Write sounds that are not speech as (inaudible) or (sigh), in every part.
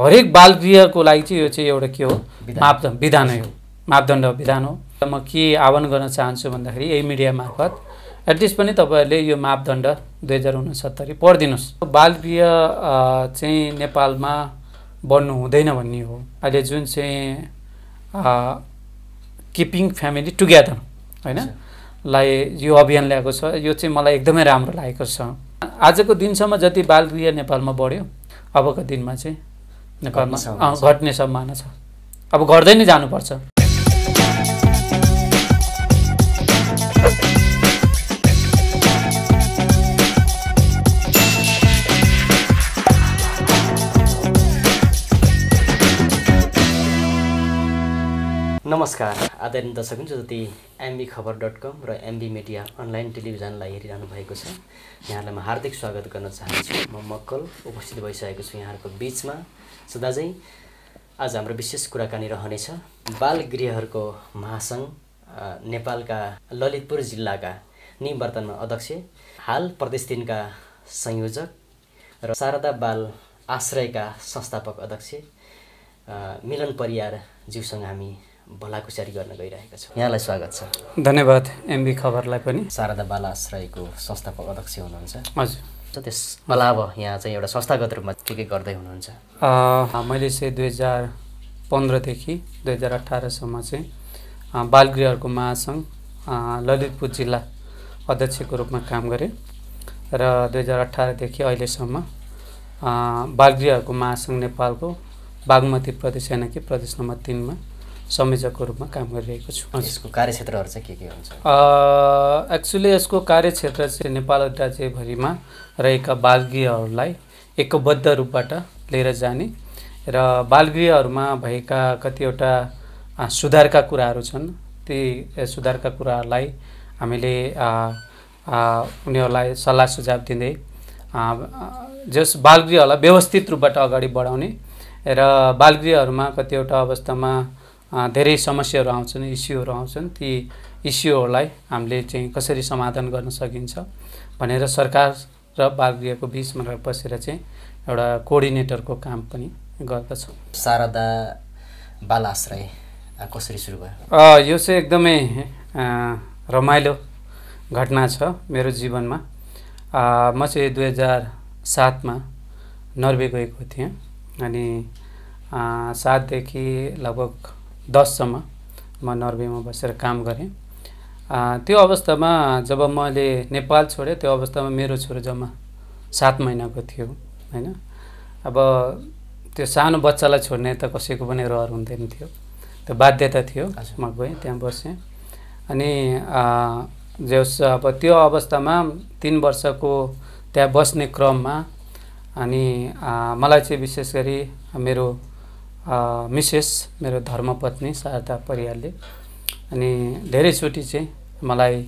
हरेक बाल गृहको लागि चाहिँ यो चाहिँ एउटा के हो मापदण्ड विधान हो मापदण्ड विधान हो म के आह्वान गर्न चाहन्छु भन्दाखेरि यही मिडिया मार्फत एटलिस्ट पनि तपाईँहरूले यो मापदण्ड दुई हजार उनसत्तरी पढिदिनुहोस् बाल गृह चाहिँ नेपालमा बढ्नु हुँदैन भन्ने हो अहिले जुन चाहिँ किपिङ फ्यामिली टुगेदर होइन लाई यो अभियान ल्याएको छ यो चाहिँ मलाई एकदमै राम्रो लागेको छ आजको दिनसम्म जति बाल गृह नेपालमा बढ्यो अबको दिनमा चाहिँ घट्ने सम्भावना छ अब घट्दै नै जानुपर्छ नमस्कार आदरणीय दर्शक जति एमबी खबर डट कम र एमबी मिडिया अनलाइन टेलिभिजनलाई हेरिरहनु भएको छ यहाँहरूलाई म हार्दिक स्वागत गर्न चाहन्छु म मक्कल उपस्थित भइसकेको छु यहाँहरूको बिचमा चाहिँ आज हाम्रो विशेष कुराकानी रहनेछ बाल गृहहरूको महासङ्घ नेपालका ललितपुर जिल्लाका निवर्तनमा अध्यक्ष हाल प्रदेश दिनका संयोजक र शारदा बाल आश्रयका संस्थापक अध्यक्ष मिलन परियार ज्यूसँग हामी भलाकुसारी गर्न गइरहेका छौँ यहाँलाई स्वागत छ धन्यवाद एमबी खबरलाई पनि शारदा बाल आश्रयको संस्थापक अध्यक्ष हुनुहुन्छ हजुर त्यस अलावा यहाँ चाहिँ एउटा संस्थागत रूपमा के के गर्दै हुनुहुन्छ मैले चाहिँ दुई हजार पन्ध्रदेखि दुई हजार अठारसम्म चाहिँ बालगृहहरूको महासङ्घ ललितपुर जिल्ला अध्यक्षको रूपमा काम गरेँ र दुई हजार अठारदेखि अहिलेसम्म बालगृहहरूको महासङ्घ नेपालको बागमती प्रदेश यानि कि प्रदेश नम्बर तिनमा संयोजकको रूपमा काम गरिरहेको छु यसको कार्यक्षेत्रहरू चाहिँ के के हुन्छ एक्चुली यसको कार्यक्षेत्र चाहिँ नेपाल राज्यभरिमा रहेका बालगृहहरूलाई एकबद्ध रूपबाट लिएर जाने र बालगृहहरूमा भएका कतिवटा सुधारका कुराहरू छन् ती सुधारका कुराहरूलाई हामीले उनीहरूलाई सल्लाह सुझाव दिँदै जस बालगृहहरूलाई व्यवस्थित रूपबाट अगाडि बढाउने र बालगृहहरूमा कतिवटा अवस्थामा धेरै समस्याहरू आउँछन् इस्युहरू आउँछन् ती इस्युहरूलाई हामीले चाहिँ कसरी समाधान गर्न सकिन्छ भनेर सरकार र बाल गृहको बिचमा बसेर चाहिँ एउटा कोअर्डिनेटरको काम पनि गर्दछौँ शारदा बाल आश्रय कसरी सुरु भयो यो चाहिँ एकदमै रमाइलो घटना छ मेरो जीवनमा म चाहिँ दुई हजार सातमा नर्वे गएको थिएँ अनि सातदेखि लगभग दससम्म म नर्वेमा बसेर काम गरेँ त्यो अवस्थामा जब मैले नेपाल छोडेँ त्यो अवस्थामा मेरो छोरो जम्मा सात महिनाको थियो होइन अब त्यो सानो बच्चालाई छोड्ने त कसैको पनि रहर हुँदैन थियो त्यो बाध्यता थियो म गएँ त्यहाँ बसेँ अनि जस अब त्यो अवस्थामा तिन वर्षको त्यहाँ बस्ने क्रममा अनि मलाई चाहिँ विशेष गरी मेरो मिसेस मेरो धर्मपत्नी शारदा परियारले अनि धेरैचोटि चाहिँ मलाई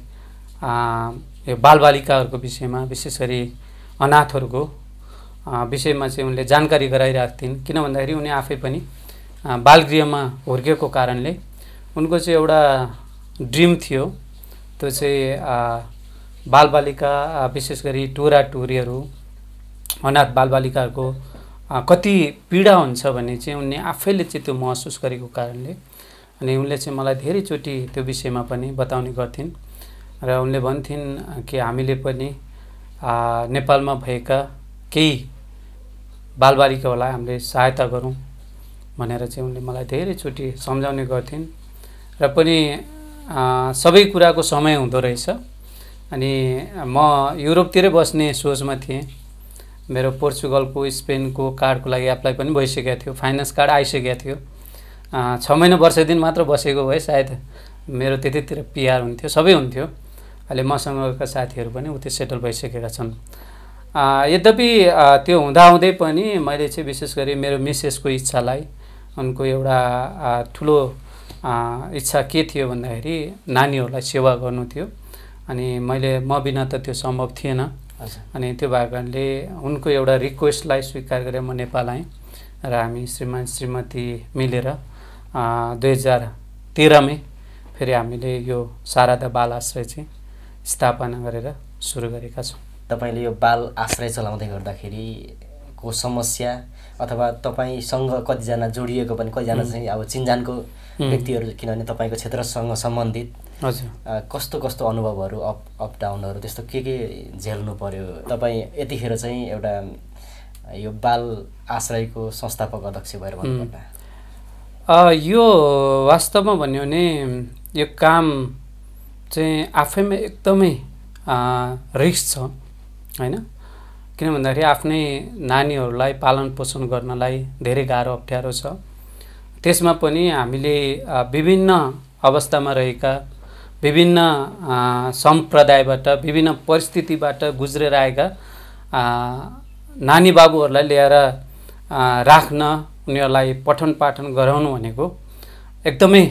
यो बालबालिकाहरूको विषयमा विशेष गरी अनाथहरूको विषयमा चाहिँ उनले जानकारी गराइरहेको थिइन् किन भन्दाखेरि उनी आफै पनि बालगृहमा हुर्किएको कारणले उनको चाहिँ एउटा ड्रिम थियो त्यो चाहिँ बालबालिका विशेष गरी टुरा टुरीहरू अनाथ बालबालिकाहरूको कति पीडा हुन्छ भने चाहिँ उनले आफैले चाहिँ त्यो महसुस गरेको कारणले अनि उनले चाहिँ मलाई धेरैचोटि त्यो विषयमा पनि बताउने गर्थिन् र उनले भन्थिन् कि हामीले पनि नेपालमा भएका केही बालबालिकाहरूलाई हामीले सहायता गरौँ भनेर चाहिँ उनले मलाई धेरैचोटि सम्झाउने गर्थिन् र पनि सबै कुराको समय हुँदो रहेछ अनि म युरोपतिरै बस्ने सोचमा थिएँ मेरो पोर्चुगलको स्पेनको कार्डको लागि एप्लाई पनि भइसकेको थियो फाइनेन्स कार्ड आइसकेको थियो छ महिना वर्ष दिन मात्र बसेको भए सायद मेरो त्यतितिर पिआर हुन्थ्यो सबै हुन्थ्यो अहिले मसँगका साथीहरू पनि उति सेटल भइसकेका छन् यद्यपि त्यो हुँदाहुँदै पनि मैले चाहिँ विशेष गरी मेरो मिसेसको इच्छालाई उनको एउटा ठुलो इच्छा के थियो भन्दाखेरि नानीहरूलाई सेवा गर्नु थियो अनि मैले म बिना त त्यो सम्भव थिएन अनि त्यो भएको कारणले उनको एउटा रिक्वेस्टलाई स्वीकार गरेर म नेपाल आएँ र हामी श्रीमान श्रीमती मिलेर दुई हजार तेह्रमै फेरि हामीले यो शारदा बाल आश्रय चाहिँ स्थापना गरेर सुरु गरेका छौँ तपाईँले यो बाल आश्रय चलाउँदै गर्दाखेरिको समस्या अथवा तपाईँसँग कतिजना जोडिएको पनि कतिजना चाहिँ अब चिन्जानको व्यक्तिहरू किनभने तपाईँको क्षेत्रसँग सम्बन्धित हजुर कस्तो कस्तो अनुभवहरू अप अप डाउनहरू त्यस्तो के के झेल्नु पर्यो तपाईँ यतिखेर चाहिँ एउटा यो बाल आश्रयको संस्थापक अध्यक्ष भएर भन्नुपर्दा यो वास्तवमा भन्यो भने यो काम चाहिँ आफैमा एकदमै रिक्स छ होइन किन भन्दाखेरि आफ्नै नानीहरूलाई पालन पोषण गर्नलाई धेरै गाह्रो अप्ठ्यारो छ त्यसमा पनि हामीले विभिन्न अवस्थामा रहेका विभिन्न सम्प्रदायबाट विभिन्न परिस्थितिबाट गुज्रेर आएका नानी बाबुहरूलाई ल्याएर राख्न उनीहरूलाई पठन पाठन गराउनु भनेको एकदमै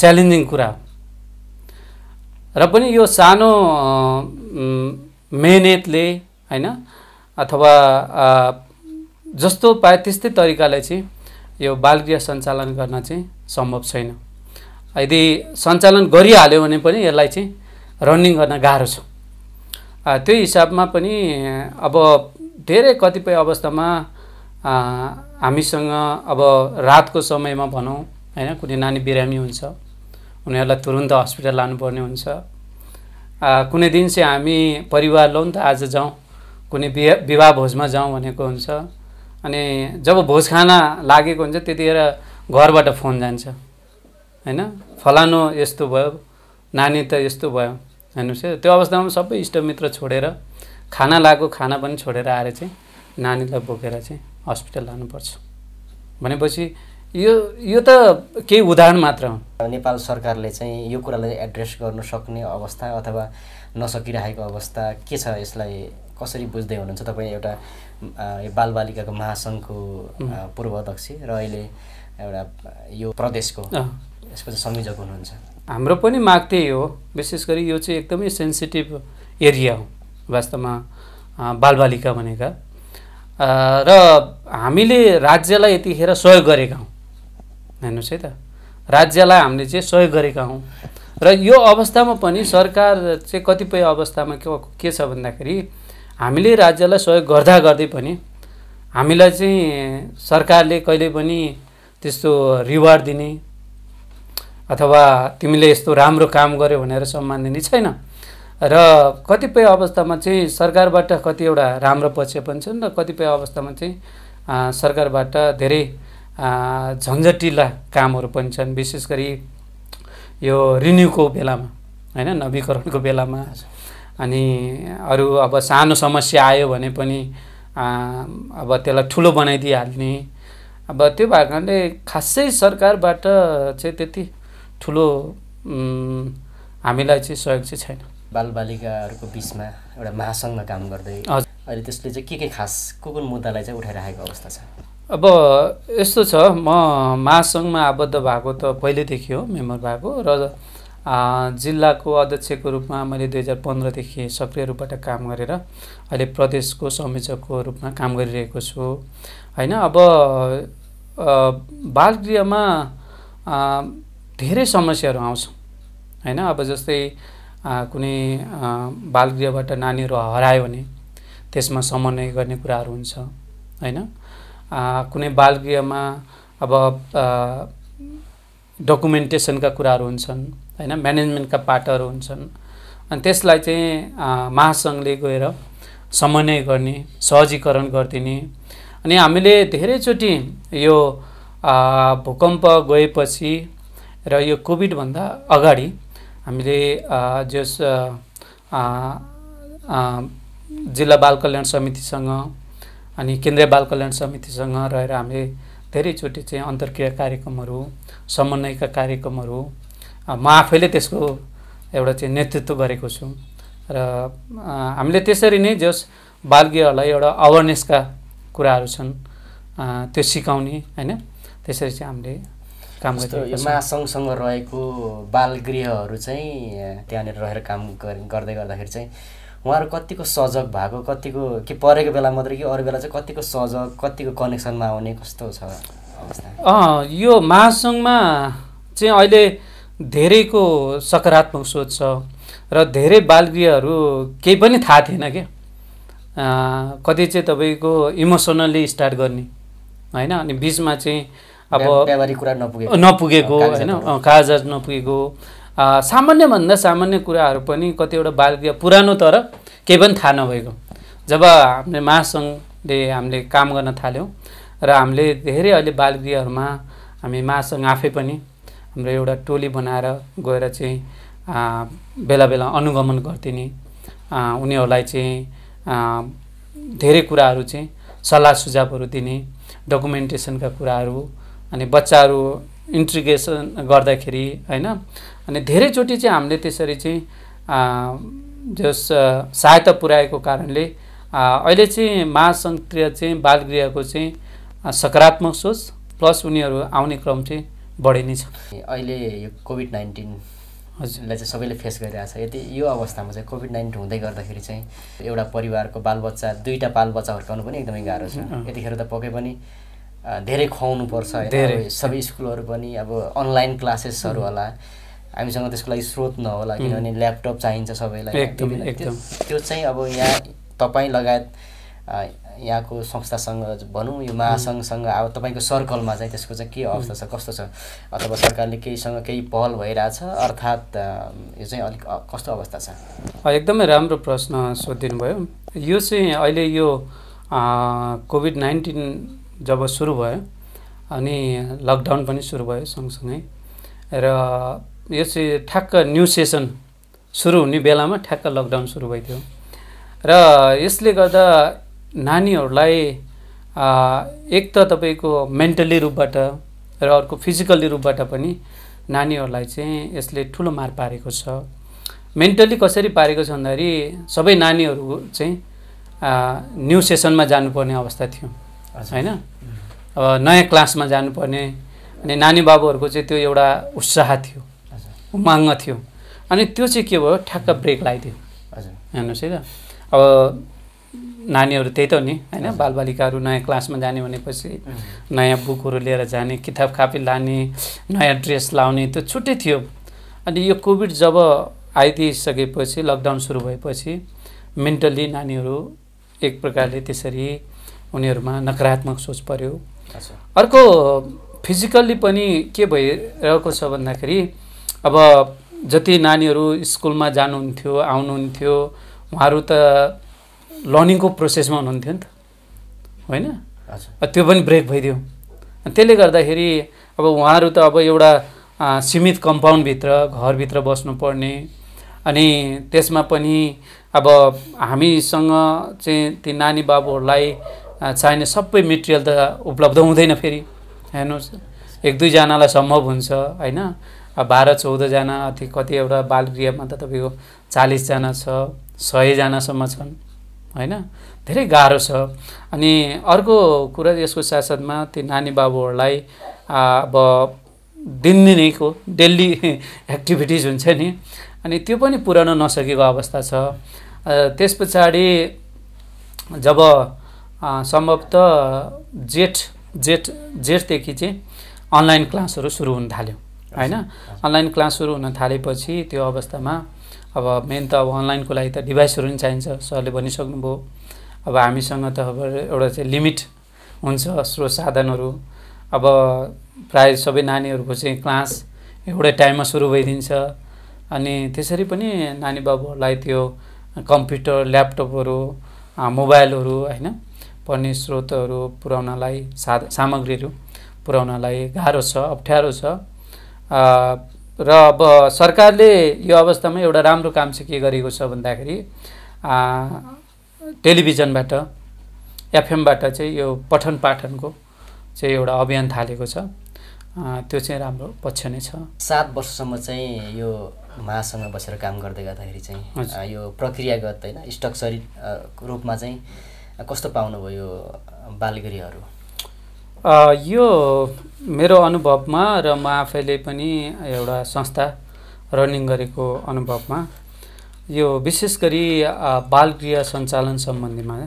च्यालेन्जिङ कुरा हो र पनि यो सानो मेहनतले होइन अथवा जस्तो पाए त्यस्तै तरिकाले चाहिँ यो बालगृह सञ्चालन गर्न चाहिँ सम्भव छैन यदि सञ्चालन गरिहाल्यो भने पनि यसलाई चाहिँ रनिङ गर्न गाह्रो छ त्यो हिसाबमा पनि अब धेरै कतिपय अवस्थामा हामीसँग अब रातको समयमा भनौँ होइन कुनै नानी बिरामी हुन्छ उनीहरूलाई तुरुन्त हस्पिटल लानुपर्ने हुन्छ कुनै दिन चाहिँ हामी परिवार लौँ त आज जाउँ कुनै बिहा विवाह भोजमा जाउँ भनेको हुन्छ अनि जब भोज खाना लागेको हुन्छ त्यतिखेर घरबाट फोन जान्छ होइन फलानु यस्तो भयो नानी त यस्तो भयो हेर्नुहोस् त्यो अवस्थामा सबै इष्टमित्र छोडेर खाना लागेको खाना पनि छोडेर आएर चाहिँ नानीलाई बोकेर चाहिँ हस्पिटल लानुपर्छ भनेपछि यो यो त केही उदाहरण मात्र हो नेपाल सरकारले चाहिँ यो कुरालाई एड्रेस गर्न सक्ने अवस्था अथवा नसकिरहेको अवस्था के छ यसलाई कसरी बुझ्दै हुनुहुन्छ तपाईँ एउटा बालबालिकाको महासङ्घको पूर्व अध्यक्ष र अहिले एउटा यो प्रदेशको यसको चाहिँ संयोजक हुनुहुन्छ हाम्रो पनि माग त्यही हो विशेष गरी यो चाहिँ एकदमै सेन्सिटिभ एरिया हो वास्तवमा बालबालिका भनेका र हामीले राज्यलाई यतिखेर सहयोग गरेका हौँ हेर्नुहोस् है त राज्यलाई हामीले चाहिँ सहयोग गरेका हौँ र यो अवस्थामा पनि सरकार चाहिँ कतिपय अवस्थामा के छ भन्दाखेरि हामीले राज्यलाई सहयोग गर्दा गर्दै पनि हामीलाई चाहिँ सरकारले कहिले पनि त्यस्तो रिवार्ड दिने अथवा तिमीले यस्तो राम्रो काम गर्यो भनेर सम्मान दिने छैन र कतिपय अवस्थामा चाहिँ सरकारबाट कतिवटा राम्रो पक्ष पनि छन् र कतिपय अवस्थामा चाहिँ सरकारबाट धेरै झन्झटिला कामहरू पनि छन् विशेष गरी यो रिन्युको बेलामा होइन नवीकरणको बेलामा अनि अरू अब सानो समस्या आयो भने पनि अब त्यसलाई ठुलो बनाइदिइहाल्ने अब त्यो भएको कारणले खासै सरकारबाट चाहिँ त्यति ठुलो हामीलाई चाहिँ सहयोग चाहिँ छैन बालबालिकाहरूको बिचमा एउटा महासङ्घमा काम गर्दै अहिले त्यसले चाहिँ के के खास को कुन मुद्दालाई चाहिँ उठाइराखेको अवस्था छ अब यस्तो छ म महासङ्घमा आबद्ध भएको त पहिल्यैदेखि हो मेम्बर भएको र जिल्लाको अध्यक्षको रूपमा मैले दुई हजार पन्ध्रदेखि सक्रिय रूपबाट काम गरेर अहिले प्रदेशको संयोजकको रूपमा काम गरिरहेको छु होइन अब बाल गृहमा धेरै समस्याहरू आउँछ होइन अब जस्तै कुनै बालगृहबाट नानीहरू हरायो भने त्यसमा समन्वय गर्ने कुराहरू हुन्छ होइन कुनै बाल गृहमा अब डकुमेन्टेसनका कुराहरू हुन्छन् होइन म्यानेजमेन्टका पार्टहरू हुन्छन् अनि त्यसलाई चाहिँ महासङ्घले गएर समन्वय गर्ने सहजीकरण गरिदिने अनि हामीले धेरैचोटि यो भूकम्प गएपछि र यो कोभिडभन्दा अगाडि हामीले जस जिल्ला बाल कल्याण समितिसँग अनि केन्द्रीय बाल कल्याण समितिसँग रहेर हामीले धेरैचोटि चाहिँ अन्तर्क्रिया कार्यक्रमहरू समन्वयका कार्यक्रमहरू म आफैले त्यसको एउटा चाहिँ नेतृत्व गरेको छु र हामीले त्यसरी नै जस बालगृहहरूलाई एउटा अवेरनेसका कुराहरू छन् त्यो सिकाउने होइन त्यसरी चाहिँ हामीले काम गर्छ महासङ्घसँग रहेको बालगृहहरू गृहहरू चाहिँ त्यहाँनिर रहेर काम गर्दै गर्दाखेरि चाहिँ उहाँहरू कतिको सजग भएको कतिको के परेको बेला मात्रै कि अरू बेला चाहिँ कतिको सजग कतिको कनेक्सनमा आउने कस्तो छ अवस्था यो महासङ्घमा चाहिँ अहिले धेरैको सकारात्मक सोच छ र धेरै बालगृहहरू केही पनि थाहा थिएन क्या कति चाहिँ तपाईँको इमोसनल्ली स्टार्ट गर्ने होइन अनि बिचमा चाहिँ अब कुरा नपुगेको नपुगेको होइन कागजात नपुगेको सामान्यभन्दा सामान्य कुराहरू पनि कतिवटा बालगृह पुरानो तर केही पनि थाहा नभएको जब हामीले महासङ्घले हामीले काम गर्न थाल्यौँ र हामीले धेरै अहिले बालगृहहरूमा हामी महासङ्घ आफै पनि हाम्रो एउटा टोली बनाएर गएर चाहिँ बेला बेला अनुगमन गरिदिने उनीहरूलाई चाहिँ धेरै कुराहरू चाहिँ सल्लाह सुझावहरू दिने डकुमेन्टेसनका कुराहरू अनि बच्चाहरू इन्ट्रिगेसन गर्दाखेरि होइन अनि धेरैचोटि चाहिँ हामीले त्यसरी चाहिँ जस सहायता पुर्याएको कारणले अहिले चाहिँ महासङ्घतिर चाहिँ बालगृहको चाहिँ सकारात्मक सोच प्लस उनीहरू आउने क्रम चाहिँ बढी नै छ अहिले यो कोभिड नाइन्टिनलाई चाहिँ सबैले फेस गरिरहेको छ यति यो अवस्थामा चाहिँ कोभिड नाइन्टिन हुँदै गर्दाखेरि चाहिँ एउटा परिवारको बालबच्चा दुईवटा बालबच्चा हुर्काउनु पनि एकदमै गाह्रो छ यतिखेर त पक्कै पनि धेरै खुवाउनु पर्छ धेरै सबै स्कुलहरू पनि अब अनलाइन क्लासेसहरू होला हामीसँग त्यसको लागि स्रोत नहोला किनभने ल्यापटप चाहिन्छ सबैलाई त्यो चाहिँ अब यहाँ तपाईँ लगायत यहाँको संस्थासँग भनौँ यो महासङ्घसँग अब तपाईँको सर्कलमा चाहिँ त्यसको चाहिँ के अवस्था छ कस्तो छ अथवा सरकारले केहीसँग केही पहल भइरहेछ अर्थात् यो चाहिँ अलिक कस्तो अवस्था छ एकदमै राम्रो प्रश्न सोधिदिनु भयो यो चाहिँ अहिले यो कोभिड नाइन्टिन जब सुरु भयो अनि लकडाउन पनि सुरु भयो सँगसँगै र यो चाहिँ ठ्याक्क न्यु सेसन सुरु हुने बेलामा ठ्याक्क लकडाउन सुरु भइदियो र यसले गर्दा नानीहरूलाई एक त तपाईँको मेन्टली रूपबाट र अर्को फिजिकल्ली रूपबाट पनि नानीहरूलाई चाहिँ यसले ठुलो मार पारेको छ मेन्टली कसरी पारेको छ भन्दाखेरि सबै नानीहरू चाहिँ न्यु सेसनमा जानुपर्ने अवस्था थियो होइन अब नयाँ क्लासमा जानुपर्ने अनि नानी बाबुहरूको चाहिँ त्यो एउटा उत्साह थियो उमाङ्ग थियो अनि त्यो चाहिँ के भयो ठ्याक्क ब्रेक लगाइदियो हेर्नुहोस् है त अब नानीहरू त्यही त हो नि होइन बालबालिकाहरू नयाँ क्लासमा जाने भनेपछि नयाँ बुकहरू लिएर जाने किताब कापी लाने नयाँ ड्रेस लाउने त्यो छुट्टै थियो अनि यो कोभिड जब आइदिइसकेपछि लकडाउन सुरु भएपछि मेन्टल्ली नानीहरू एक प्रकारले त्यसरी उनीहरूमा नकारात्मक सोच पर्यो अर्को फिजिकल्ली पनि के भइरहेको छ भन्दाखेरि अब जति नानीहरू स्कुलमा जानुहुन्थ्यो आउनुहुन्थ्यो उहाँहरू त लर्निङको प्रोसेसमा हुनुहुन्थ्यो नि त होइन त्यो पनि ब्रेक भइदियो त्यसले गर्दाखेरि अब उहाँहरू त अब एउटा सीमित कम्पाउन्डभित्र घरभित्र बस्नुपर्ने अनि त्यसमा पनि अब हामीसँग चाहिँ ती नानी बाबुहरूलाई चाहिने सबै मेटेरियल त उपलब्ध हुँदैन फेरि हेर्नुहोस् एक दुईजनालाई सम्भव हुन्छ होइन बाह्र चौधजना अति कतिवटा बालगृहमा त तपाईँको चालिसजना छ सयजनासम्म छन् होइन धेरै गाह्रो छ अनि अर्को कुरा यसको साथसाथमा ती नानी बाबुहरूलाई अब दिनदिनैको डेली (laughs) एक्टिभिटिज हुन्छ नि अनि त्यो पनि पुऱ्याउन नसकेको अवस्था छ त्यस पछाडि जब सम्भवतः जेठ जेठ जेठदेखि चाहिँ अनलाइन क्लासहरू सुरु हुन थाल्यो होइन अनलाइन क्लास सुरु हुन थालेपछि त्यो अवस्थामा अब मेन त अब अनलाइनको लागि त डिभाइसहरू पनि चाहिन्छ सरले भनिसक्नुभयो अब हामीसँग त अब एउटा चाहिँ लिमिट हुन्छ स्रोत साधनहरू अब प्राय सबै नानीहरूको चाहिँ क्लास एउटै टाइममा सुरु भइदिन्छ अनि त्यसरी पनि नानी बाबुहरूलाई त्यो कम्प्युटर ल्यापटपहरू मोबाइलहरू होइन पढ्ने स्रोतहरू पुर्याउनलाई सा सामग्रीहरू पुर्याउनलाई गाह्रो छ अप्ठ्यारो छ र अब सरकारले यो अवस्थामा एउटा राम्रो काम चाहिँ के गरेको छ भन्दाखेरि टेलिभिजनबाट एफएमबाट चाहिँ यो पठन पाठनको चाहिँ एउटा अभियान थालेको छ त्यो चाहिँ राम्रो पक्ष नै छ सात वर्षसम्म चाहिँ यो महासँग बसेर काम गर्दै गर्दाखेरि चाहिँ यो प्रक्रियागत होइन स्ट्रक्चरी रूपमा चाहिँ कस्तो पाउनुभयो बालगिरीहरू यो मेरो अनुभवमा र म आफैले पनि एउटा संस्था रनिङ गरेको अनुभवमा यो विशेष गरी बालगृह सञ्चालन सम्बन्धीमा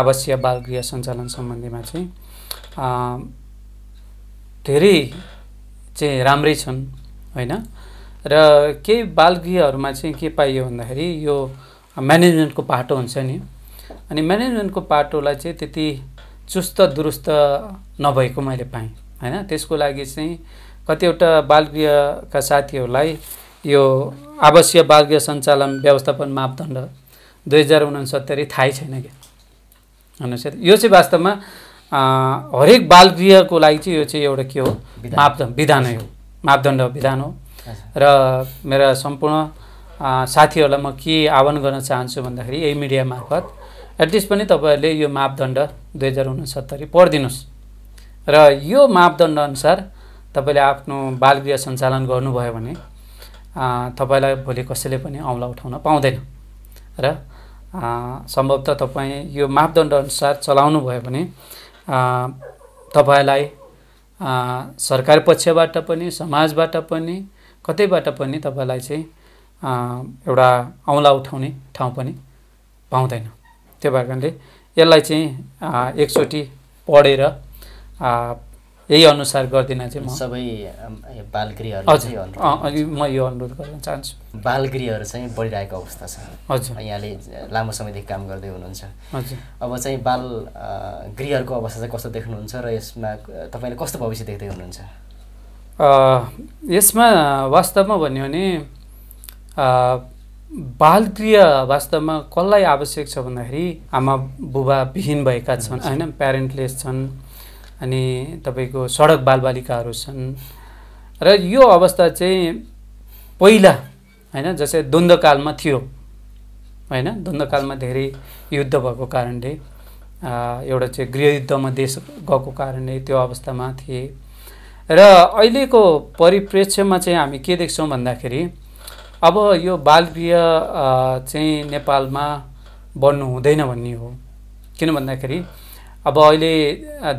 आवासीय बालगृह सञ्चालन सम्बन्धीमा चाहिँ धेरै चाहिँ राम्रै छन् होइन र केही बालगृहहरूमा चाहिँ के पाइयो भन्दाखेरि यो म्यानेजमेन्टको पाटो हुन्छ नि अनि म्यानेजमेन्टको पाटोलाई चाहिँ त्यति चुस्त दुरुस्त नभएको मैले पाएँ होइन त्यसको लागि चाहिँ कतिवटा बालगृहका साथीहरूलाई यो आवासीय बालगृह सञ्चालन व्यवस्थापन मापदण्ड दुई हजार उनासत्तरी थाहै छैन क्या अनुसार यो चाहिँ वास्तवमा हरेक बालगृहको लागि चाहिँ यो चाहिँ एउटा के हो मापदण्ड विधान हो मापदण्ड विधान हो र मेरा सम्पूर्ण साथीहरूलाई म के आह्वान गर्न चाहन्छु भन्दाखेरि यही मिडिया मार्फत एटलिस्ट पनि तपाईँहरूले यो मापदण्ड दुई हजार उनसत्तरी पढिदिनुहोस् र यो मापदण्ड अनुसार तपाईँले आफ्नो बालगृह सञ्चालन गर्नुभयो भने तपाईँलाई भोलि कसैले पनि औँला उठाउन पाउँदैन र सम्भवतः तपाईँ यो मापदण्ड अनुसार चलाउनु भयो भने तपाईँलाई सरकार पक्षबाट पनि समाजबाट पनि कतैबाट पनि तपाईँलाई चाहिँ एउटा औँला उठाउने ठाउँ पनि पाउँदैन त्यो भएको कारणले यसलाई चाहिँ एकचोटि पढेर यही अनुसार गरिदिन चाहिँ म सबै बालगृहहरू म यो अनुरोध गर्न चाहन्छु बालगृहहरू चाहिँ बढिरहेको अवस्था छ हजुर यहाँले लामो समयदेखि काम गर्दै हुनुहुन्छ हजुर अब चाहिँ बाल गृहहरूको अवस्था चाहिँ कस्तो देख्नुहुन्छ र यसमा तपाईँले कस्तो भविष्य देख्दै हुनुहुन्छ यसमा वास्तवमा भन्यो भने बालक्रिया वास्तवमा कसलाई आवश्यक छ भन्दाखेरि आमा बुबा विहीन भएका छन् होइन प्यारेन्टलेस छन् अनि तपाईँको सडक बालबालिकाहरू छन् र यो अवस्था चाहिँ पहिला होइन जस्तै द्वन्द्वकालमा थियो होइन द्वन्द्वकालमा धेरै युद्ध भएको कारणले एउटा चाहिँ गृहयुद्धमा देश गएको कारणले त्यो अवस्थामा थिए र अहिलेको परिप्रेक्ष्यमा चाहिँ हामी के देख्छौँ भन्दाखेरि अब यो गृह चाहिँ नेपालमा बन्नु हुँदैन भन्ने हो किन भन्दाखेरि अब अहिले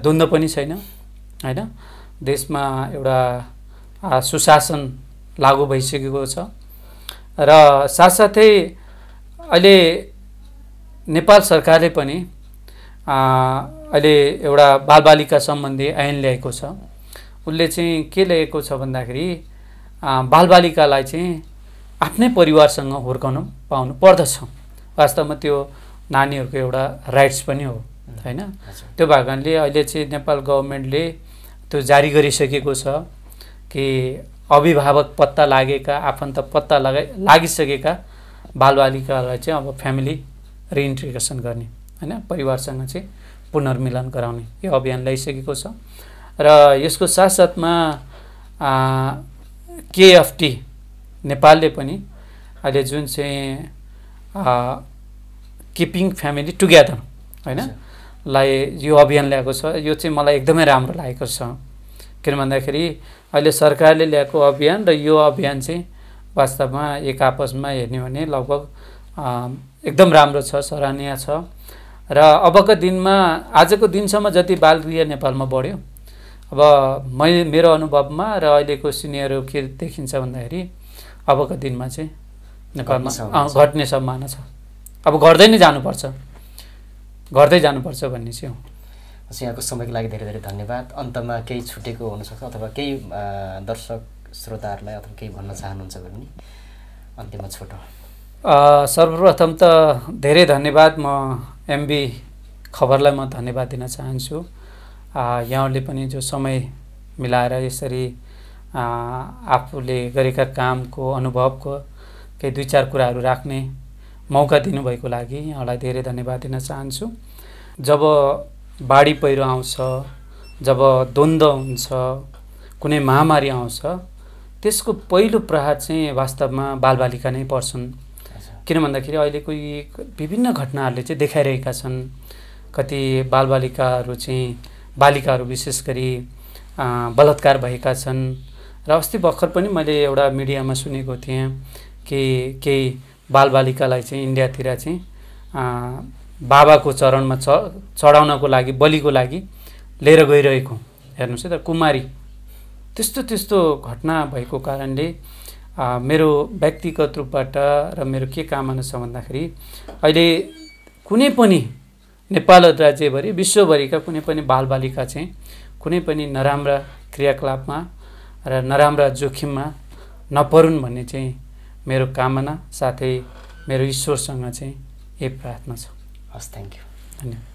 द्वन्द पनि छैन होइन देशमा एउटा सुशासन लागु भइसकेको छ र साथसाथै अहिले नेपाल सरकारले पनि अहिले एउटा बालबालिका सम्बन्धी ऐन ल्याएको छ उसले चाहिँ के ल्याएको छ भन्दाखेरि बालबालिकालाई चाहिँ आफ्नै परिवारसँग हुर्काउन पाउनु पर्दछ वास्तवमा त्यो नानीहरूको एउटा राइट्स पनि हो होइन त्यो कारणले अहिले चाहिँ नेपाल गभर्मेन्टले त्यो जारी गरिसकेको छ कि अभिभावक पत्ता लागेका आफन्त पत्ता लगाइ लागिसकेका बालबालिकालाई चाहिँ अब फ्यामिली रिइन्ट्रिगेसन गर्ने होइन परिवारसँग चाहिँ पुनर्मिलन गराउने यो अभियान ल्याइसकेको छ र यसको साथसाथमा केएफटी नेपालले पनि अहिले जुन चाहिँ किपिङ फ्यामिली टुगेदर होइन लाई यो अभियान ल्याएको छ यो चाहिँ मलाई एकदमै राम्रो लागेको छ किन भन्दाखेरि अहिले सरकारले ल्याएको अभियान र यो अभियान चाहिँ वास्तवमा एक आपसमा हेर्ने हो भने लगभग एकदम राम्रो छ सराहनीय छ र अबको दिनमा आजको दिनसम्म जति बालगृह नेपालमा बढ्यो अब मैले मेरो अनुभवमा र अहिलेको सिनियरहरू के देखिन्छ भन्दाखेरि अबको दिनमा चाहिँ घट्ने सम्भावना छ अब घट्दै नै जानुपर्छ घट्दै जानुपर्छ भन्ने चाहिँ हो यहाँको समयको लागि धेरै धेरै धन्यवाद अन्तमा केही छुटेको हुनसक्छ अथवा केही दर्शक श्रोताहरूलाई अथवा केही भन्न चाहनुहुन्छ भने पनि अन्त्यमा छोटो सर्वप्रथम त धेरै धन्यवाद म एमबी खबरलाई म धन्यवाद दिन चाहन्छु यहाँहरूले पनि जो समय मिलाएर यसरी आफूले गरेका कामको अनुभवको केही दुई चार कुराहरू राख्ने मौका दिनुभएको लागि यहाँलाई धेरै धन्यवाद दिन चाहन्छु जब बाढी पहिरो आउँछ जब द्वन्द्व हुन्छ कुनै महामारी आउँछ त्यसको पहिलो प्रहार चाहिँ वास्तवमा बालबालिका नै पर्छन् किन भन्दाखेरि अहिलेको यी विभिन्न घटनाहरूले चाहिँ देखाइरहेका छन् कति बालबालिकाहरू चाहिँ बालिकाहरू विशेष गरी बलात्कार भएका छन् र अस्ति भर्खर पनि मैले एउटा मिडियामा सुनेको थिएँ कि केही बालबालिकालाई चाहिँ इन्डियातिर चाहिँ बाबाको चरणमा च चढाउनको लागि बलिको लागि लिएर गइरहेको हेर्नुहोस् है त कुमारी त्यस्तो त्यस्तो घटना भएको कारणले मेरो व्यक्तिगत रूपबाट र मेरो के कामना छ भन्दाखेरि अहिले कुनै पनि नेपाल राज्यभरि विश्वभरिका कुनै पनि बालबालिका चाहिँ कुनै पनि नराम्रा क्रियाकलापमा र नराम्रा जोखिममा नपरुन् भन्ने चाहिँ मेरो कामना साथै मेरो ईश्वरसँग चाहिँ यही प्रार्थना छ हस् थ्याङ्क यू धन्यवाद